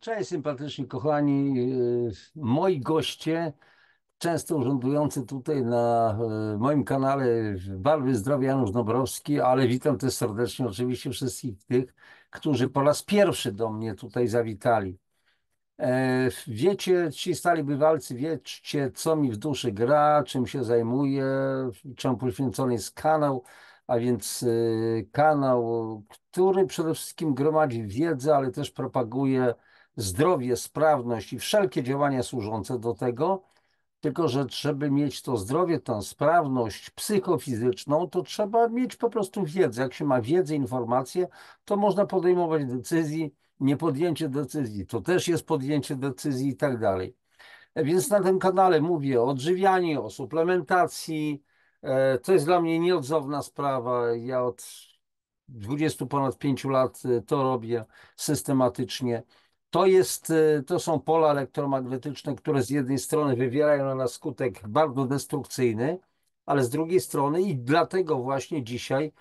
Cześć sympatyczni kochani. Moi goście, często urządzający tutaj na e, moim kanale Barwy Zdrowia Janusz Dobrowski, ale witam też serdecznie oczywiście wszystkich tych, którzy po raz pierwszy do mnie tutaj zawitali. E, wiecie, ci stali bywalcy, wiecie co mi w duszy gra, czym się zajmuję, czemu poświęcony jest kanał a więc y, kanał, który przede wszystkim gromadzi wiedzę, ale też propaguje zdrowie, sprawność i wszelkie działania służące do tego. Tylko, że trzeba mieć to zdrowie, tę sprawność psychofizyczną, to trzeba mieć po prostu wiedzę. Jak się ma wiedzę, informacje, to można podejmować decyzji, nie podjęcie decyzji, to też jest podjęcie decyzji i tak dalej. E, więc na tym kanale mówię o odżywianiu, o suplementacji, E, to jest dla mnie nieodzowna sprawa. Ja od 20 ponad 5 lat e, to robię systematycznie. To, jest, e, to są pola elektromagnetyczne, które z jednej strony wywierają na nas skutek bardzo destrukcyjny, ale z drugiej strony i dlatego właśnie dzisiaj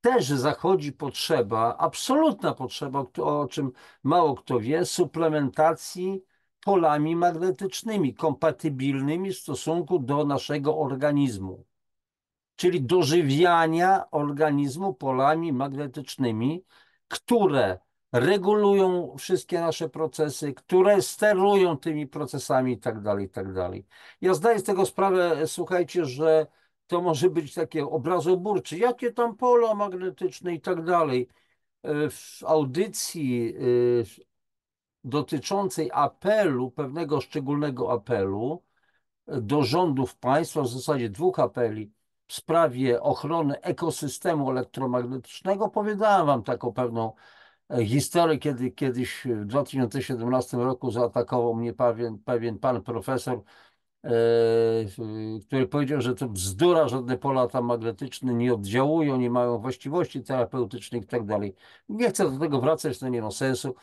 też zachodzi potrzeba, absolutna potrzeba, o czym mało kto wie, suplementacji polami magnetycznymi, kompatybilnymi w stosunku do naszego organizmu czyli dożywiania organizmu polami magnetycznymi, które regulują wszystkie nasze procesy, które sterują tymi procesami i i tak dalej, tak dalej. Ja zdaję z tego sprawę, słuchajcie, że to może być takie obrazoburcze, jakie tam pola magnetyczne i tak dalej. E, w audycji e, dotyczącej apelu, pewnego szczególnego apelu e, do rządów państwa, w zasadzie dwóch apeli, w sprawie ochrony ekosystemu elektromagnetycznego. Powiedziałem Wam taką pewną e, historię, kiedy kiedyś w 2017 roku zaatakował mnie pewien, pewien pan profesor, e, który powiedział, że to bzdura, żadne pola tam magnetyczne nie oddziałują, nie mają właściwości terapeutycznych i tak dalej. Nie chcę do tego wracać, to nie ma sensu.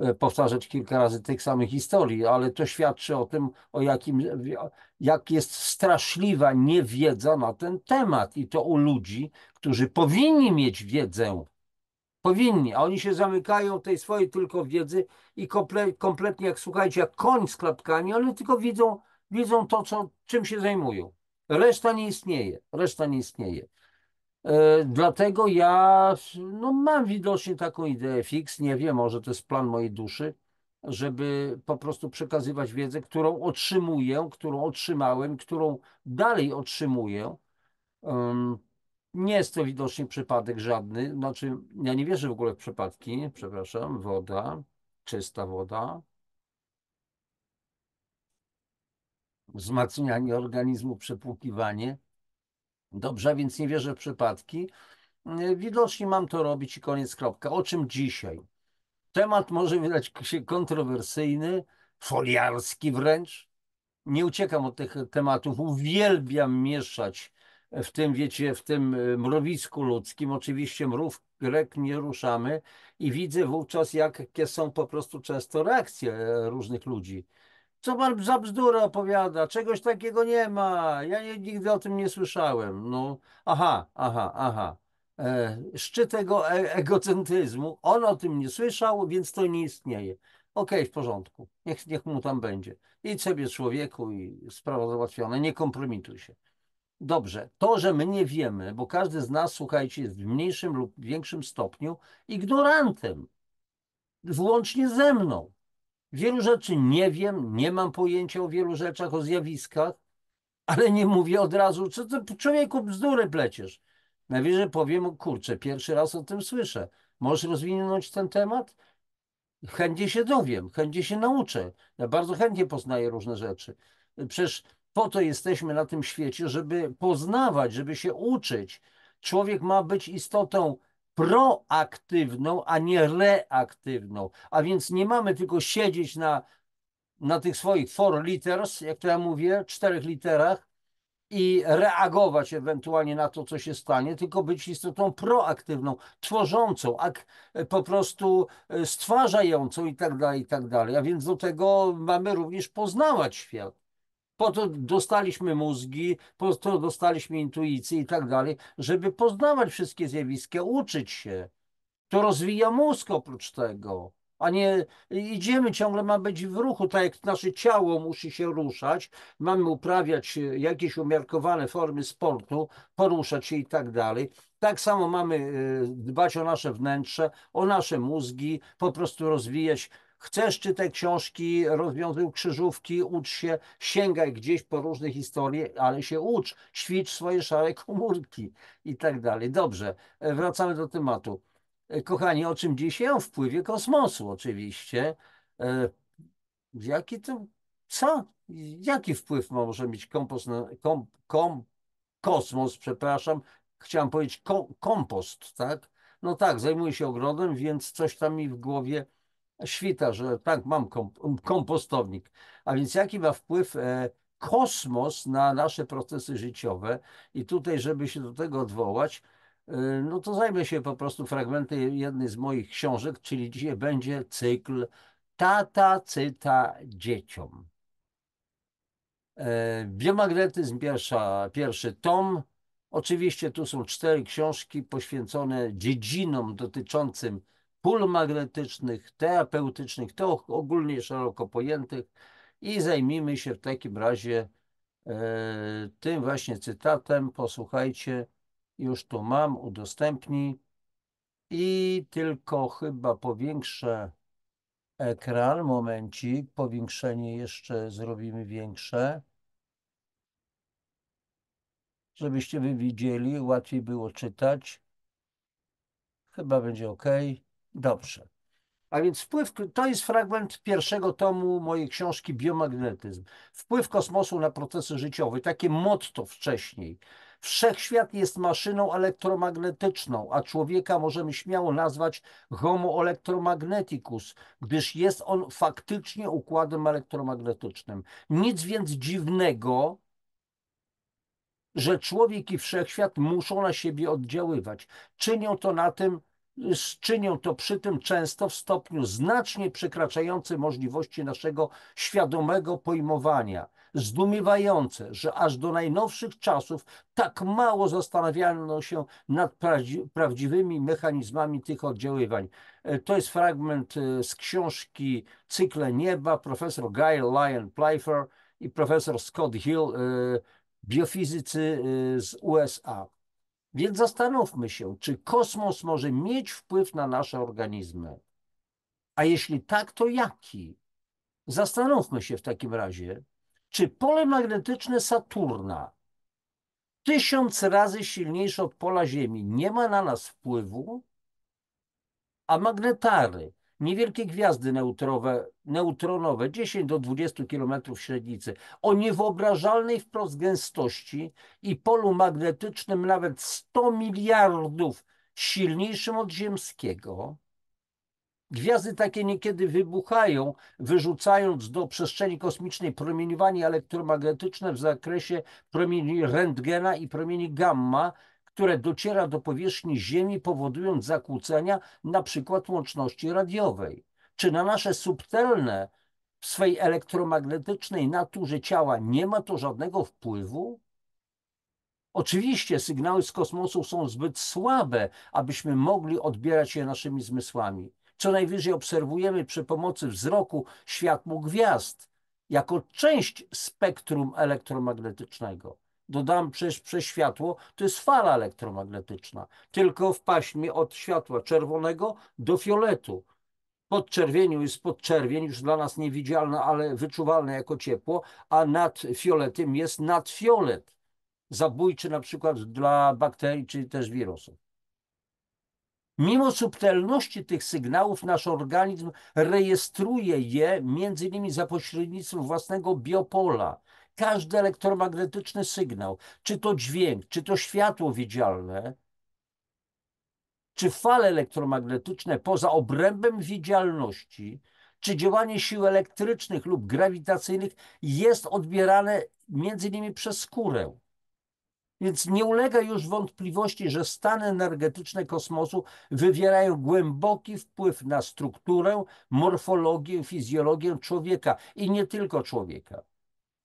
E, powtarzać kilka razy tych samych historii, ale to świadczy o tym, o jakim, jak jest straszliwa niewiedza na ten temat i to u ludzi, którzy powinni mieć wiedzę. Powinni, a oni się zamykają tej swojej tylko wiedzy i komple kompletnie, jak słuchajcie, jak koń z klapkami, ale tylko widzą, widzą to, co, czym się zajmują. Reszta nie istnieje, reszta nie istnieje. E, dlatego ja no, mam widocznie taką ideę fix, nie wiem, może to jest plan mojej duszy, żeby po prostu przekazywać wiedzę, którą otrzymuję, którą otrzymałem, którą dalej otrzymuję. Nie jest to widocznie przypadek żadny, znaczy ja nie wierzę w ogóle w przypadki, przepraszam, woda, czysta woda, wzmacnianie organizmu, przepłukiwanie. Dobrze, więc nie wierzę w przypadki. Y, widocznie mam to robić i koniec kropka. O czym dzisiaj? Temat może wydać się kontrowersyjny, foliarski wręcz. Nie uciekam od tych tematów. Uwielbiam mieszać w tym, wiecie, w tym y, mrowisku ludzkim. Oczywiście mrów grek nie ruszamy i widzę wówczas, jakie są po prostu często reakcje e, różnych ludzi co pan za bzdurę opowiada? Czegoś takiego nie ma. Ja nie, nigdy o tym nie słyszałem. No, aha, aha, aha. E, szczyt tego e egocentryzmu. On o tym nie słyszał, więc to nie istnieje. Okej, okay, w porządku. Niech, niech mu tam będzie. Idź sobie człowieku i sprawa załatwiona. Nie kompromituj się. Dobrze, to, że my nie wiemy, bo każdy z nas, słuchajcie, jest w mniejszym lub większym stopniu ignorantem, włącznie ze mną. Wielu rzeczy nie wiem, nie mam pojęcia o wielu rzeczach, o zjawiskach, ale nie mówię od razu, co ty człowieku bzdury pleciesz. Najwyżej powiem, kurczę, pierwszy raz o tym słyszę. Możesz rozwinąć ten temat? Chętnie się dowiem, chętnie się nauczę. Ja bardzo chętnie poznaję różne rzeczy. Przecież po to jesteśmy na tym świecie, żeby poznawać, żeby się uczyć. Człowiek ma być istotą proaktywną, a nie reaktywną. A więc nie mamy tylko siedzieć na, na tych swoich four liters, jak to ja mówię, czterech literach i reagować ewentualnie na to, co się stanie, tylko być istotą proaktywną, tworzącą, ak e, po prostu e, stwarzającą i tak dalej, i tak dalej. A więc do tego mamy również poznawać świat. Po to dostaliśmy mózgi, po to dostaliśmy intuicję i tak dalej, żeby poznawać wszystkie zjawiska, uczyć się. To rozwija mózg oprócz tego, a nie idziemy ciągle, ma być w ruchu, tak jak nasze ciało musi się ruszać, mamy uprawiać jakieś umiarkowane formy sportu, poruszać się i tak dalej. Tak samo mamy e, dbać o nasze wnętrze, o nasze mózgi, po prostu rozwijać Chcesz czytać książki, rozwiązuj krzyżówki, ucz się, sięgaj gdzieś po różne historie, ale się ucz, ćwicz swoje szare komórki i tak dalej. Dobrze, wracamy do tematu. E, kochani, o czym dzisiaj? O wpływie kosmosu oczywiście. E, jaki to, co? Jaki wpływ może mieć kompost na, kom, kom, kosmos, przepraszam, chciałem powiedzieć ko, kompost, tak? No tak, zajmuję się ogrodem, więc coś tam mi w głowie świta, że tak, mam kompostownik. A więc jaki ma wpływ e, kosmos na nasze procesy życiowe? I tutaj, żeby się do tego odwołać, e, no to zajmę się po prostu fragmentem jednej z moich książek, czyli dzisiaj będzie cykl Tata cyta dzieciom. E, Biomagnetyzm, pierwsza, pierwszy tom. Oczywiście tu są cztery książki poświęcone dziedzinom dotyczącym pól magnetycznych, terapeutycznych, to ogólnie szeroko pojętych i zajmijmy się w takim razie e, tym właśnie cytatem. Posłuchajcie, już tu mam, udostępnij i tylko chyba powiększę ekran, momencik, powiększenie jeszcze zrobimy większe żebyście wy widzieli, łatwiej było czytać. Chyba będzie ok. Dobrze. A więc wpływ, to jest fragment pierwszego tomu mojej książki Biomagnetyzm. Wpływ kosmosu na procesy życiowe, takie motto wcześniej. Wszechświat jest maszyną elektromagnetyczną, a człowieka możemy śmiało nazwać homo electromagneticus, gdyż jest on faktycznie układem elektromagnetycznym. Nic więc dziwnego, że człowiek i wszechświat muszą na siebie oddziaływać. Czynią to na tym czynią to przy tym często w stopniu znacznie przekraczającym możliwości naszego świadomego pojmowania. Zdumiewające, że aż do najnowszych czasów tak mało zastanawiano się nad prawdziwymi mechanizmami tych oddziaływań. E, to jest fragment e, z książki Cykle Nieba profesor Guy Lyon Pleyfer i profesor Scott Hill, e, biofizycy z USA. Więc zastanówmy się, czy kosmos może mieć wpływ na nasze organizmy? A jeśli tak, to jaki? Zastanówmy się w takim razie, czy pole magnetyczne Saturna, tysiąc razy silniejsze od pola Ziemi, nie ma na nas wpływu, a magnetary, niewielkie gwiazdy neutrowe, neutronowe, 10 do 20 km średnicy, o niewyobrażalnej wprost gęstości i polu magnetycznym nawet 100 miliardów silniejszym od ziemskiego. Gwiazdy takie niekiedy wybuchają, wyrzucając do przestrzeni kosmicznej promieniowanie elektromagnetyczne w zakresie promieni rentgena i promieni gamma, które dociera do powierzchni Ziemi, powodując zakłócenia np. łączności radiowej, czy na nasze subtelne w swej elektromagnetycznej naturze ciała nie ma to żadnego wpływu? Oczywiście sygnały z kosmosu są zbyt słabe, abyśmy mogli odbierać je naszymi zmysłami. Co najwyżej obserwujemy przy pomocy wzroku światło gwiazd jako część spektrum elektromagnetycznego dodam przez, przez światło, to jest fala elektromagnetyczna, tylko w paśmie od światła czerwonego do fioletu. Pod czerwieniu jest podczerwień, już dla nas niewidzialne, ale wyczuwalne jako ciepło, a nad fioletem jest nadfiolet, zabójczy na przykład dla bakterii czy też wirusów. Mimo subtelności tych sygnałów nasz organizm rejestruje je między innymi za pośrednictwem własnego biopola, każdy elektromagnetyczny sygnał, czy to dźwięk, czy to światło widzialne, czy fale elektromagnetyczne poza obrębem widzialności, czy działanie sił elektrycznych lub grawitacyjnych jest odbierane między innymi przez skórę. Więc nie ulega już wątpliwości, że stany energetyczne kosmosu wywierają głęboki wpływ na strukturę, morfologię, fizjologię człowieka i nie tylko człowieka.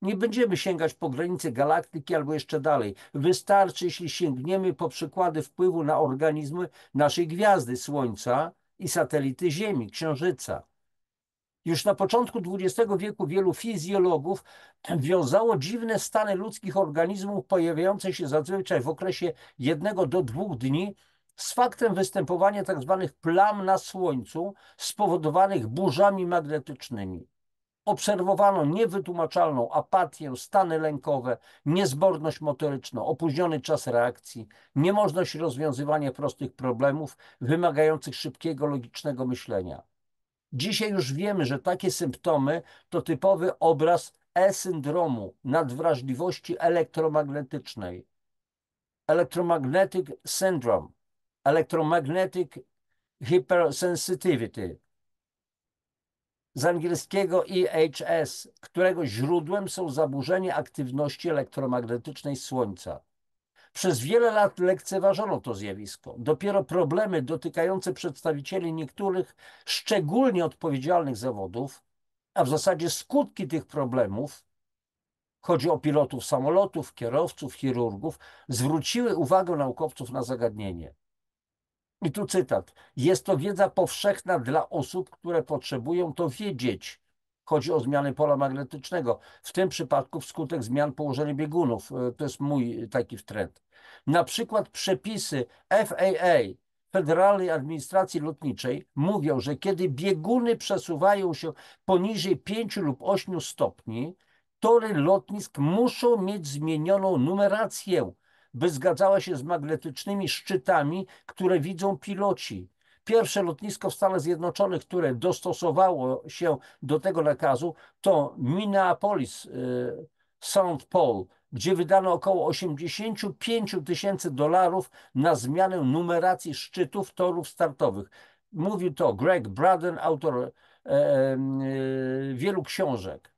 Nie będziemy sięgać po granice galaktyki albo jeszcze dalej. Wystarczy, jeśli sięgniemy po przykłady wpływu na organizmy naszej gwiazdy Słońca i satelity Ziemi, Księżyca. Już na początku XX wieku wielu fizjologów wiązało dziwne stany ludzkich organizmów pojawiające się zazwyczaj w okresie jednego do dwóch dni z faktem występowania tzw. Tak plam na Słońcu spowodowanych burzami magnetycznymi. Obserwowano niewytłumaczalną apatię, stany lękowe, niezborność motoryczną, opóźniony czas reakcji, niemożność rozwiązywania prostych problemów wymagających szybkiego, logicznego myślenia. Dzisiaj już wiemy, że takie symptomy to typowy obraz E-syndromu nadwrażliwości elektromagnetycznej. Electromagnetic Syndrome, Electromagnetic Hypersensitivity, z angielskiego EHS, którego źródłem są zaburzenia aktywności elektromagnetycznej Słońca. Przez wiele lat lekceważono to zjawisko. Dopiero problemy dotykające przedstawicieli niektórych szczególnie odpowiedzialnych zawodów, a w zasadzie skutki tych problemów, chodzi o pilotów samolotów, kierowców, chirurgów, zwróciły uwagę naukowców na zagadnienie. I tu cytat. Jest to wiedza powszechna dla osób, które potrzebują to wiedzieć. Chodzi o zmiany pola magnetycznego. W tym przypadku wskutek zmian położenia biegunów. E, to jest mój taki trend. Na przykład przepisy FAA, Federalnej Administracji Lotniczej, mówią, że kiedy bieguny przesuwają się poniżej 5 lub 8 stopni, tory lotnisk muszą mieć zmienioną numerację by zgadzała się z magnetycznymi szczytami, które widzą piloci. Pierwsze lotnisko w Stanach Zjednoczonych, które dostosowało się do tego nakazu, to Minneapolis y, st Paul, gdzie wydano około 85 tysięcy dolarów na zmianę numeracji szczytów torów startowych. Mówił to Greg Braden, autor e, y, wielu książek.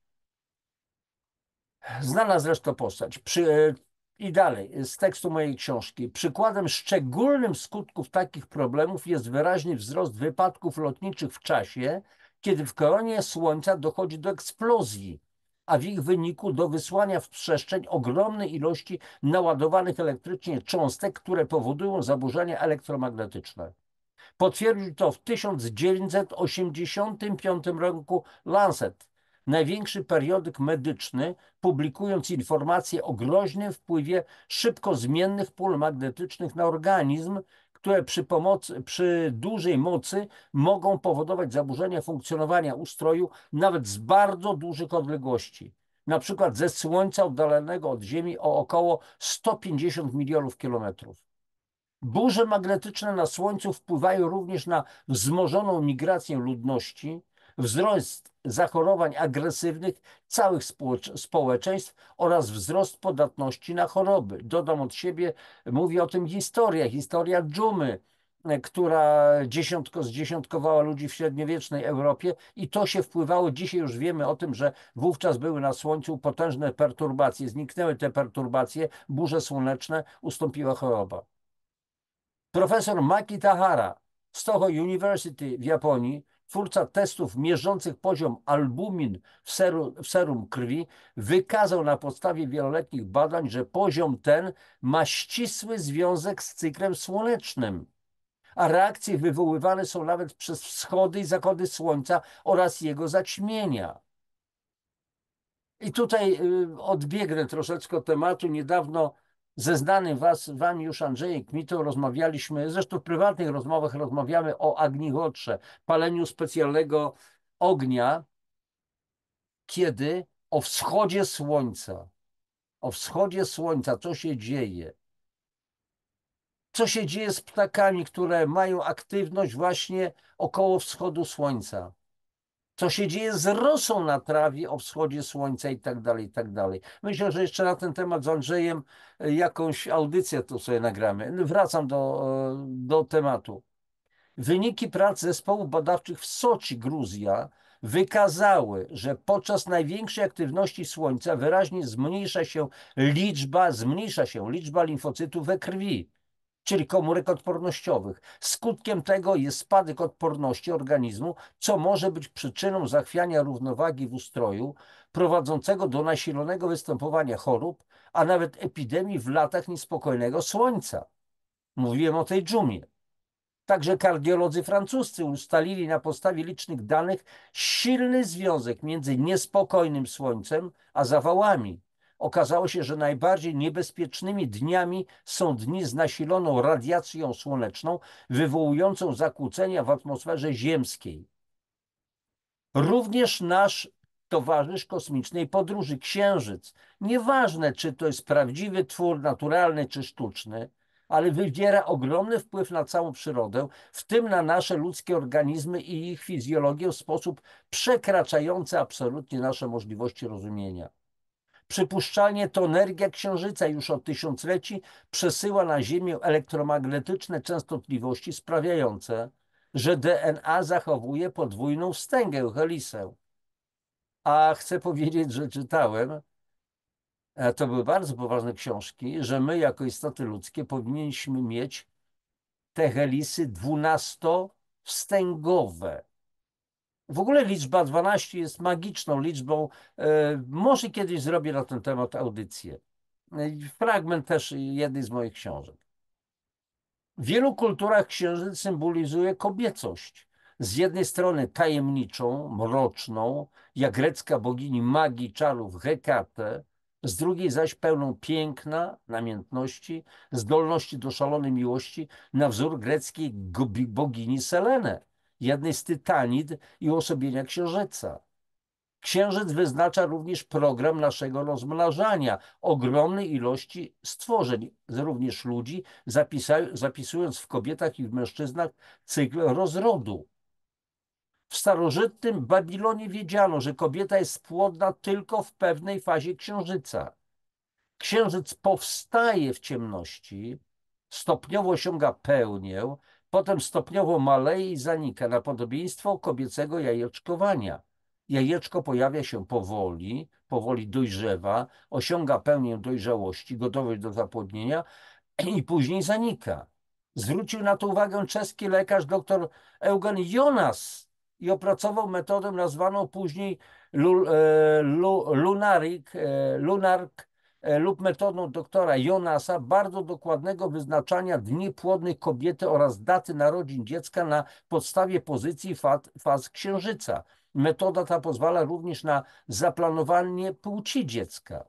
Znana zresztą postać. Przy, i dalej, z tekstu mojej książki. Przykładem szczególnym skutków takich problemów jest wyraźny wzrost wypadków lotniczych w czasie, kiedy w koronie Słońca dochodzi do eksplozji, a w ich wyniku do wysłania w przestrzeń ogromnej ilości naładowanych elektrycznie cząstek, które powodują zaburzenia elektromagnetyczne. Potwierdził to w 1985 roku Lancet, największy periodyk medyczny, publikując informacje o groźnym wpływie szybko zmiennych pól magnetycznych na organizm, które przy, pomocy, przy dużej mocy mogą powodować zaburzenia funkcjonowania ustroju nawet z bardzo dużych odległości, na przykład ze Słońca oddalonego od Ziemi o około 150 milionów kilometrów. Burze magnetyczne na Słońcu wpływają również na wzmożoną migrację ludności, wzrost zachorowań agresywnych całych społeczeństw oraz wzrost podatności na choroby. Dodam od siebie, mówi o tym historia, historia dżumy, e, która dziesiątko, zdziesiątkowała ludzi w średniowiecznej Europie i to się wpływało. Dzisiaj już wiemy o tym, że wówczas były na Słońcu potężne perturbacje. Zniknęły te perturbacje, burze słoneczne, ustąpiła choroba. Profesor Maki Tahara z Toho University w Japonii twórca testów mierzących poziom albumin w serum, w serum krwi, wykazał na podstawie wieloletnich badań, że poziom ten ma ścisły związek z cyklem słonecznym a reakcje wywoływane są nawet przez wschody i zakody słońca oraz jego zaćmienia. I tutaj y, odbiegnę troszeczkę tematu. Niedawno ze znanym was, wam już Andrzejem Kmitą rozmawialiśmy, zresztą w prywatnych rozmowach rozmawiamy o agnihotrze, paleniu specjalnego ognia, kiedy o wschodzie słońca, o wschodzie słońca, co się dzieje, co się dzieje z ptakami, które mają aktywność właśnie około wschodu słońca co się dzieje z rosą na trawie o wschodzie słońca i tak dalej, i tak dalej. Myślę, że jeszcze na ten temat z Andrzejem e, jakąś audycję tu sobie nagramy. No, wracam do, e, do tematu. Wyniki prac zespołów badawczych w Soczi, Gruzja, wykazały, że podczas największej aktywności słońca wyraźnie zmniejsza się liczba, zmniejsza się liczba limfocytów we krwi czyli komórek odpornościowych. Skutkiem tego jest spadek odporności organizmu, co może być przyczyną zachwiania równowagi w ustroju, prowadzącego do nasilonego występowania chorób, a nawet epidemii w latach niespokojnego słońca. Mówiłem o tej dżumie. Także kardiolodzy francuscy ustalili na podstawie licznych danych silny związek między niespokojnym słońcem a zawałami. Okazało się, że najbardziej niebezpiecznymi dniami są dni z nasiloną radiacją słoneczną, wywołującą zakłócenia w atmosferze ziemskiej. Również nasz towarzysz kosmicznej podróży, Księżyc, nieważne czy to jest prawdziwy twór naturalny czy sztuczny, ale wywiera ogromny wpływ na całą przyrodę, w tym na nasze ludzkie organizmy i ich fizjologię w sposób przekraczający absolutnie nasze możliwości rozumienia. Przypuszczalnie to energia Księżyca już od tysiącleci przesyła na Ziemię elektromagnetyczne częstotliwości sprawiające, że DNA zachowuje podwójną wstęgę, helisę. A chcę powiedzieć, że czytałem, to były bardzo poważne książki, że my jako istoty ludzkie powinniśmy mieć te helisy dwunastowstęgowe. W ogóle liczba 12 jest magiczną liczbą. E, może kiedyś zrobię na ten temat audycję. E, fragment też jednej z moich książek. W wielu kulturach księżyc symbolizuje kobiecość. Z jednej strony tajemniczą, mroczną, jak grecka bogini magii, czarów Hekate, z drugiej zaś pełną piękna, namiętności, zdolności do szalonej miłości na wzór greckiej bogini Selene jednej z tytanid i uosobienia księżyca. Księżyc wyznacza również program naszego rozmnażania ogromnej ilości stworzeń, również ludzi, zapisując w kobietach i w mężczyznach cykl rozrodu. W starożytnym Babilonie wiedziano, że kobieta jest płodna tylko w pewnej fazie księżyca. Księżyc powstaje w ciemności, stopniowo osiąga pełnię, Potem stopniowo maleje i zanika na podobieństwo kobiecego jajeczkowania. Jajeczko pojawia się powoli, powoli dojrzewa, osiąga pełnię dojrzałości, gotowość do zapłodnienia i później zanika. Zwrócił na to uwagę czeski lekarz dr Eugen Jonas i opracował metodę nazwaną później e, e, lunark E, lub metodą doktora Jonasa bardzo dokładnego wyznaczania dni płodnych kobiety oraz daty narodzin dziecka na podstawie pozycji faz, faz księżyca. Metoda ta pozwala również na zaplanowanie płci dziecka.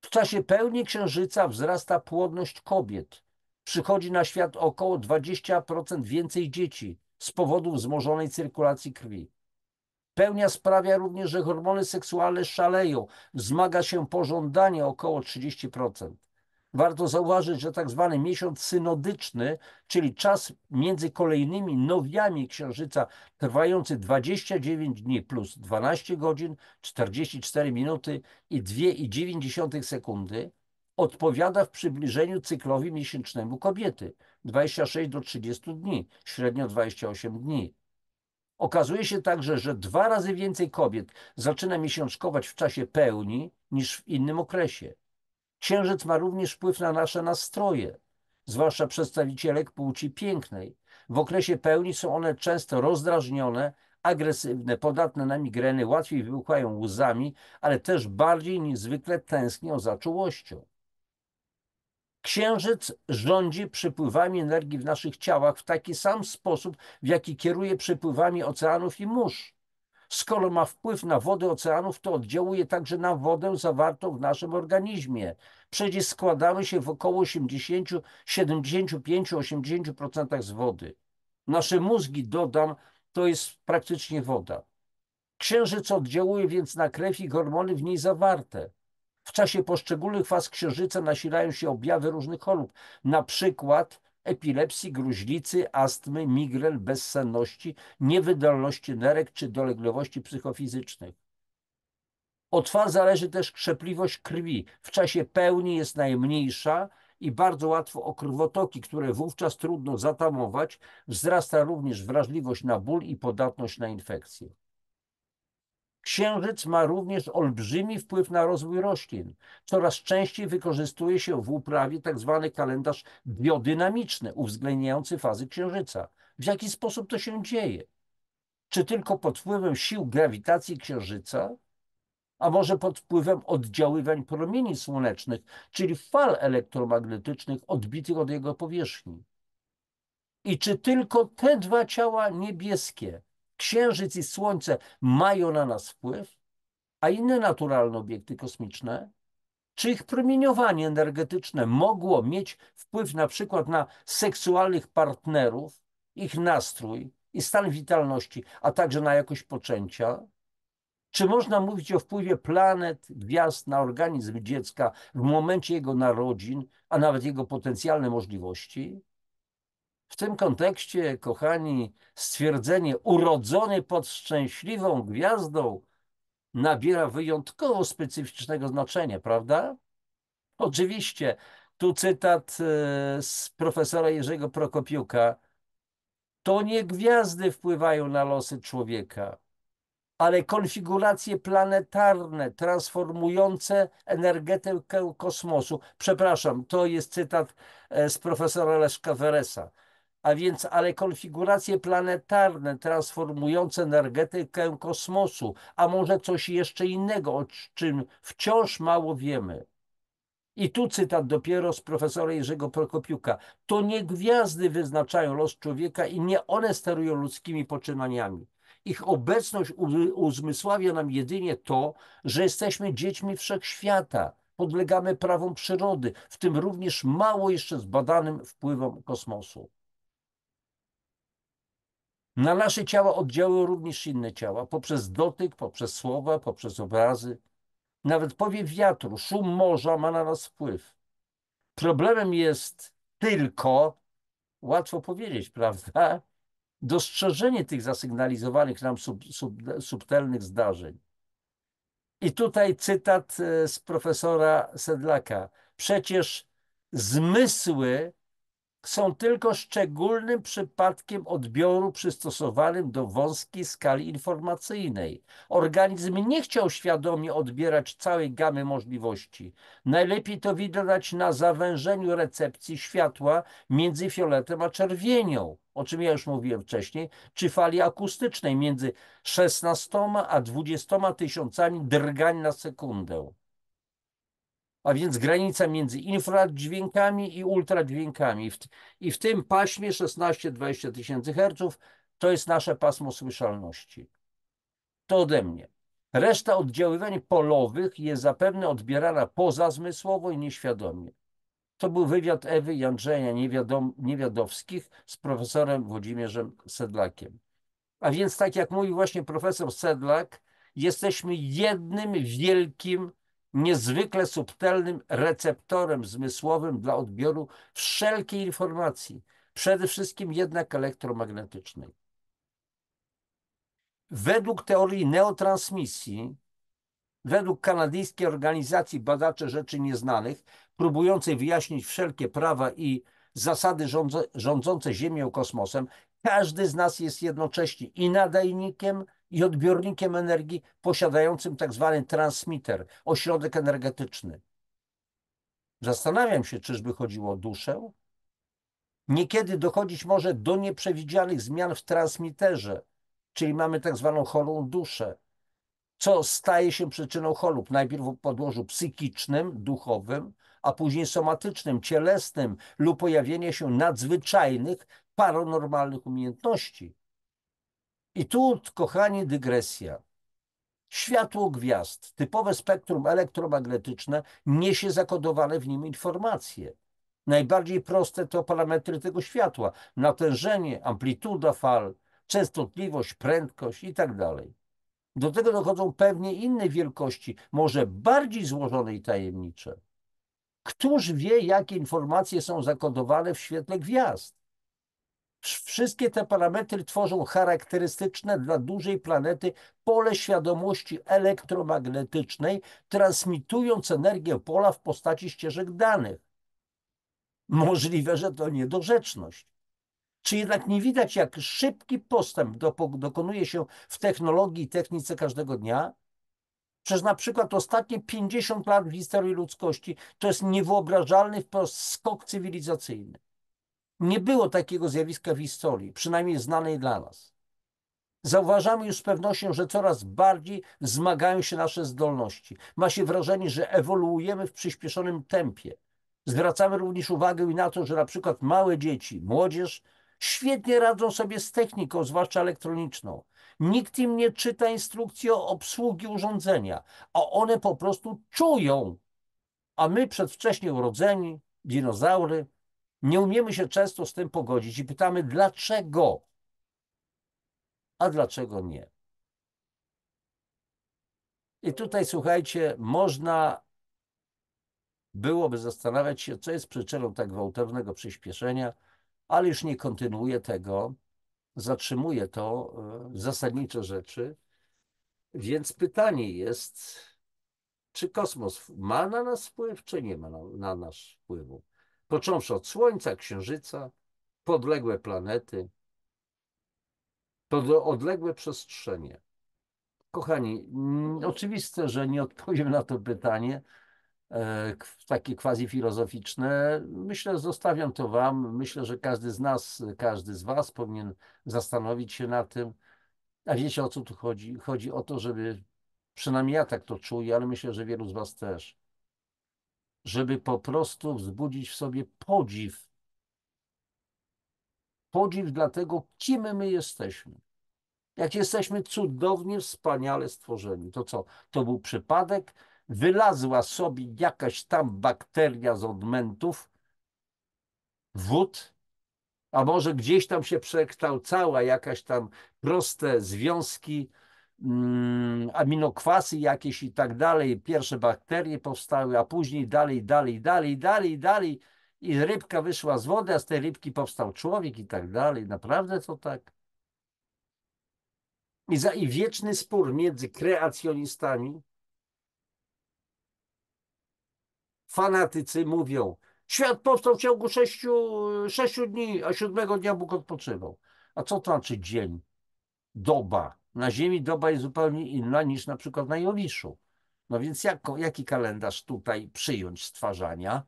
W czasie pełni księżyca wzrasta płodność kobiet. Przychodzi na świat około 20% więcej dzieci z powodu wzmożonej cyrkulacji krwi. Pełnia sprawia również, że hormony seksualne szaleją. Wzmaga się pożądanie około 30%. Warto zauważyć, że tak zwany miesiąc synodyczny, czyli czas między kolejnymi nowiami księżyca, trwający 29 dni plus 12 godzin, 44 minuty i 2,9 sekundy, odpowiada w przybliżeniu cyklowi miesięcznemu kobiety 26 do 30 dni, średnio 28 dni. Okazuje się także, że dwa razy więcej kobiet zaczyna miesiączkować w czasie pełni niż w innym okresie. Księżyc ma również wpływ na nasze nastroje, zwłaszcza przedstawicielek płci pięknej. W okresie pełni są one często rozdrażnione, agresywne, podatne na migreny, łatwiej wybuchają łzami, ale też bardziej niż zwykle tęsknią za czułością. Księżyc rządzi przepływami energii w naszych ciałach w taki sam sposób, w jaki kieruje przepływami oceanów i mórz. Skoro ma wpływ na wody oceanów, to oddziałuje także na wodę zawartą w naszym organizmie. Przecież składamy się w około 80, 75-80% z wody. Nasze mózgi, dodam, to jest praktycznie woda. Księżyc oddziałuje więc na krew i hormony w niej zawarte. W czasie poszczególnych faz księżyca nasilają się objawy różnych chorób, na przykład epilepsji, gruźlicy, astmy, migren, bezsenności, niewydolności nerek czy dolegliwości psychofizycznych. Od faz zależy też krzepliwość krwi. W czasie pełni jest najmniejsza i bardzo łatwo o krwotoki, które wówczas trudno zatamować. Wzrasta również wrażliwość na ból i podatność na infekcje. Księżyc ma również olbrzymi wpływ na rozwój roślin. Coraz częściej wykorzystuje się w uprawie tzw. Tak kalendarz biodynamiczny, uwzględniający fazy księżyca. W jaki sposób to się dzieje? Czy tylko pod wpływem sił grawitacji księżyca? A może pod wpływem oddziaływań promieni słonecznych, czyli fal elektromagnetycznych odbitych od jego powierzchni? I czy tylko te dwa ciała niebieskie Księżyc i Słońce mają na nas wpływ, a inne naturalne obiekty kosmiczne, czy ich promieniowanie energetyczne mogło mieć wpływ na przykład na seksualnych partnerów, ich nastrój i stan witalności, a także na jakość poczęcia? Czy można mówić o wpływie planet, gwiazd na organizm dziecka w momencie jego narodzin, a nawet jego potencjalne możliwości? W tym kontekście, kochani, stwierdzenie urodzony pod szczęśliwą gwiazdą nabiera wyjątkowo specyficznego znaczenia, prawda? Oczywiście, tu cytat e, z profesora Jerzego Prokopiuka. To nie gwiazdy wpływają na losy człowieka, ale konfiguracje planetarne transformujące energetykę kosmosu. Przepraszam, to jest cytat e, z profesora Leszka Weresa a więc ale konfiguracje planetarne transformujące energetykę kosmosu, a może coś jeszcze innego, o czym wciąż mało wiemy. I tu cytat dopiero z profesora Jerzego Prokopiuka. To nie gwiazdy wyznaczają los człowieka i nie one sterują ludzkimi poczynaniami. Ich obecność uzmysławia nam jedynie to, że jesteśmy dziećmi wszechświata, podlegamy prawom przyrody, w tym również mało jeszcze zbadanym wpływom kosmosu. Na nasze ciała oddziałują również inne ciała, poprzez dotyk, poprzez słowa, poprzez obrazy. Nawet powiew wiatru, szum morza ma na nas wpływ. Problemem jest tylko, łatwo powiedzieć, prawda? Dostrzeżenie tych zasygnalizowanych nam sub, sub, subtelnych zdarzeń. I tutaj cytat e, z profesora Sedlaka. Przecież zmysły są tylko szczególnym przypadkiem odbioru przystosowanym do wąskiej skali informacyjnej. Organizm nie chciał świadomie odbierać całej gamy możliwości. Najlepiej to widać na zawężeniu recepcji światła między fioletem a czerwienią, o czym ja już mówiłem wcześniej, czy fali akustycznej między 16 a 20 tysiącami drgań na sekundę a więc granica między infradźwiękami i ultradźwiękami. I w tym paśmie 16-20 tysięcy herców to jest nasze pasmo słyszalności. To ode mnie. Reszta oddziaływań polowych jest zapewne odbierana pozazmysłowo i nieświadomie. To był wywiad Ewy i Andrzeja Niewiadom, Niewiadowskich z profesorem Włodzimierzem Sedlakiem. A więc tak jak mówi właśnie profesor Sedlak, jesteśmy jednym wielkim niezwykle subtelnym receptorem zmysłowym dla odbioru wszelkiej informacji, przede wszystkim jednak elektromagnetycznej. Według teorii neotransmisji, według kanadyjskiej organizacji Badacze Rzeczy Nieznanych, próbującej wyjaśnić wszelkie prawa i zasady rządzące Ziemią kosmosem, każdy z nas jest jednocześnie i nadajnikiem, i odbiornikiem energii posiadającym tak zwany transmitter, ośrodek energetyczny. Zastanawiam się, czyżby chodziło o duszę? Niekiedy dochodzić może do nieprzewidzianych zmian w transmitterze, czyli mamy tak zwaną chorą duszę, co staje się przyczyną chorób, najpierw w podłożu psychicznym, duchowym, a później somatycznym, cielesnym lub pojawienie się nadzwyczajnych, paranormalnych umiejętności. I tu, kochani, dygresja. Światło gwiazd, typowe spektrum elektromagnetyczne, niesie zakodowane w nim informacje. Najbardziej proste to parametry tego światła: natężenie, amplituda fal, częstotliwość, prędkość itd. Tak Do tego dochodzą pewnie inne wielkości, może bardziej złożone i tajemnicze. Któż wie, jakie informacje są zakodowane w świetle gwiazd? Wszystkie te parametry tworzą charakterystyczne dla dużej planety pole świadomości elektromagnetycznej, transmitując energię pola w postaci ścieżek danych. Możliwe, że to niedorzeczność. Czy jednak nie widać, jak szybki postęp dokonuje się w technologii i technice każdego dnia? Przez na przykład ostatnie 50 lat w historii ludzkości to jest niewyobrażalny wprost skok cywilizacyjny. Nie było takiego zjawiska w historii, przynajmniej znanej dla nas. Zauważamy już z pewnością, że coraz bardziej zmagają się nasze zdolności. Ma się wrażenie, że ewoluujemy w przyspieszonym tempie. Zwracamy również uwagę i na to, że na przykład małe dzieci, młodzież świetnie radzą sobie z techniką, zwłaszcza elektroniczną. Nikt im nie czyta instrukcji o obsługi urządzenia, a one po prostu czują. A my przedwcześnie urodzeni, dinozaury, nie umiemy się często z tym pogodzić i pytamy, dlaczego? A dlaczego nie? I tutaj, słuchajcie, można byłoby zastanawiać się, co jest przyczyną tak gwałtownego przyspieszenia, ale już nie kontynuuje tego, zatrzymuje to e, zasadnicze rzeczy. Więc pytanie jest, czy kosmos ma na nas wpływ, czy nie ma na, na nas wpływu? począwszy od Słońca, Księżyca, podległe planety, odległe przestrzenie. Kochani, oczywiste, że nie odpowiem na to pytanie, e, takie quasi filozoficzne. Myślę, zostawiam to Wam. Myślę, że każdy z nas, każdy z Was powinien zastanowić się na tym. A wiecie o co tu chodzi? Chodzi o to, żeby, przynajmniej ja tak to czuję, ale myślę, że wielu z Was też, żeby po prostu wzbudzić w sobie podziw. Podziw dla tego, kim my jesteśmy. Jak jesteśmy cudownie, wspaniale stworzeni. To co? To był przypadek? Wylazła sobie jakaś tam bakteria z odmentów, wód, a może gdzieś tam się przekształcała jakaś tam proste związki, Mm, aminokwasy jakieś i tak dalej, pierwsze bakterie powstały, a później dalej, dalej, dalej, dalej, dalej i rybka wyszła z wody, a z tej rybki powstał człowiek i tak dalej. Naprawdę to tak? I, za, i wieczny spór między kreacjonistami. Fanatycy mówią, świat powstał w ciągu sześciu, sześciu dni, a siódmego dnia Bóg odpoczywał. A co to znaczy dzień? Doba na Ziemi doba jest zupełnie inna niż na przykład na Jowiszu. No więc jak, jaki kalendarz tutaj przyjąć stwarzania?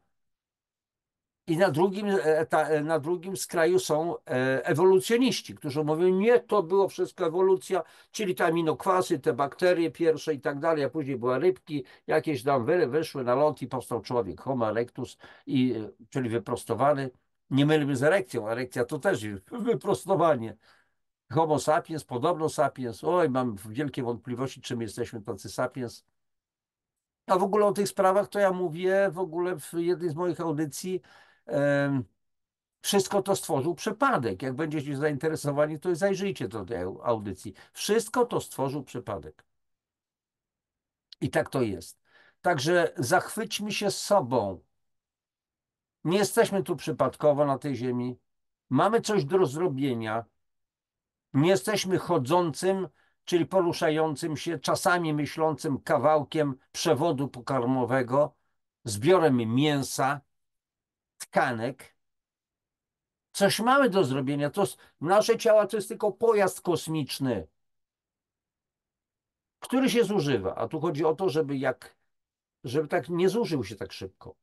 I na drugim, na drugim skraju są e, ewolucjoniści, którzy mówią, nie, to było wszystko ewolucja, czyli te aminokwasy, te bakterie pierwsze i tak dalej, a później były rybki, jakieś tam wyszły na ląd i powstał człowiek, homo erectus, i, czyli wyprostowany. Nie mylmy z erekcją, erekcja to też wyprostowanie homo sapiens, podobno sapiens, oj, mam wielkie wątpliwości, czym jesteśmy tacy sapiens. A w ogóle o tych sprawach to ja mówię w ogóle w jednej z moich audycji. wszystko to stworzył przypadek. Jak będziecie zainteresowani, to zajrzyjcie do tej audycji. Wszystko to stworzył przypadek. I tak to jest. Także zachwyćmy się sobą. Nie jesteśmy tu przypadkowo na tej ziemi. Mamy coś do zrobienia. Nie jesteśmy chodzącym, czyli poruszającym się, czasami myślącym kawałkiem przewodu pokarmowego, zbiorem mięsa, tkanek. Coś mamy do zrobienia. To nasze ciała to jest tylko pojazd kosmiczny, który się zużywa. A tu chodzi o to, żeby jak, żeby tak nie zużył się tak szybko.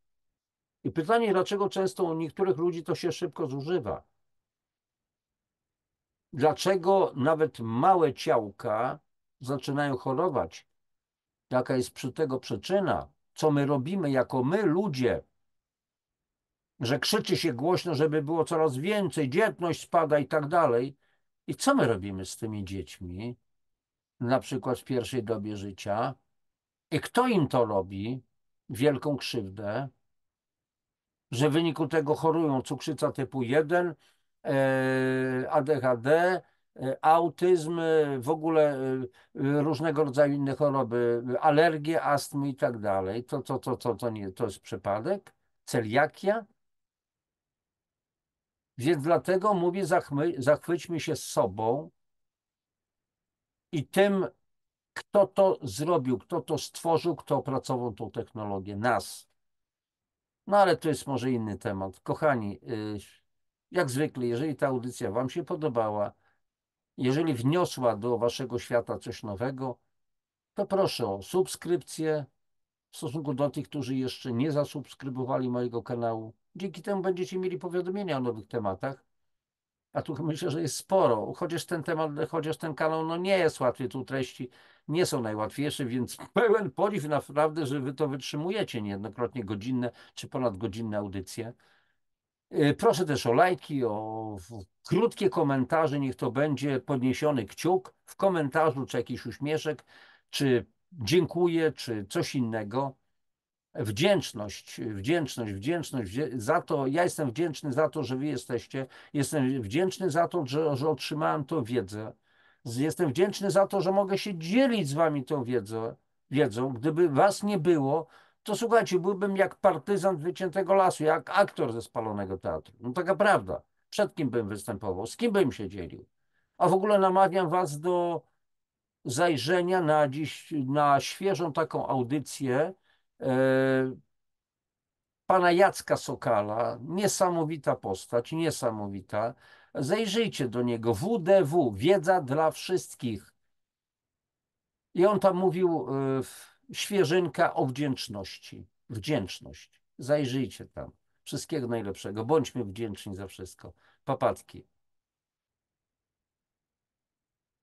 I pytanie, dlaczego często u niektórych ludzi to się szybko zużywa? Dlaczego nawet małe ciałka zaczynają chorować? Jaka jest przy tego przyczyna? Co my robimy jako my, ludzie? Że krzyczy się głośno, żeby było coraz więcej, dzietność spada i tak dalej. I co my robimy z tymi dziećmi? Na przykład w pierwszej dobie życia. I kto im to robi? Wielką krzywdę. Że w wyniku tego chorują cukrzyca typu 1, E, ADHD, e, autyzm, e, w ogóle różnego rodzaju inne choroby, alergie, astmy i tak dalej. To, to, to, to, to, nie, to jest przypadek? Celiakia? Więc dlatego mówię, zachmy, zachwyćmy się sobą i tym, kto to zrobił, kto to stworzył, kto opracował tą technologię, nas. No ale to jest może inny temat. Kochani, yy, jak zwykle, jeżeli ta audycja Wam się podobała, jeżeli wniosła do Waszego świata coś nowego, to proszę o subskrypcję w stosunku do tych, którzy jeszcze nie zasubskrybowali mojego kanału. Dzięki temu będziecie mieli powiadomienia o nowych tematach. A tu myślę, że jest sporo, chociaż ten temat, chociaż ten kanał no nie jest łatwy, tu treści nie są najłatwiejsze, więc pełen podziw naprawdę, że wy to wytrzymujecie niejednokrotnie godzinne czy ponadgodzinne audycje. E, proszę też o lajki, o krótkie komentarze, niech to będzie podniesiony kciuk w komentarzu, czy jakiś uśmieszek, czy dziękuję, czy coś innego. Wdzięczność, wdzięczność, wdzięczność za to. Ja jestem wdzięczny za to, że wy jesteście. Jestem wdzięczny za to, że, że otrzymałem tą wiedzę. Jestem wdzięczny za to, że mogę się dzielić z wami tą wiedzą. wiedzą. Gdyby was nie było, to słuchajcie, byłbym jak partyzant wyciętego lasu, jak aktor ze spalonego teatru. No taka prawda. Przed kim bym występował, z kim bym się dzielił. A w ogóle namawiam was do zajrzenia na dziś, na świeżą taką audycję e, pana Jacka Sokala. Niesamowita postać, niesamowita. Zajrzyjcie do niego. WDW, wiedza dla wszystkich. I on tam mówił e, świeżynka o wdzięczności. Wdzięczność. Zajrzyjcie tam. Wszystkiego najlepszego. Bądźmy wdzięczni za wszystko. Papatki.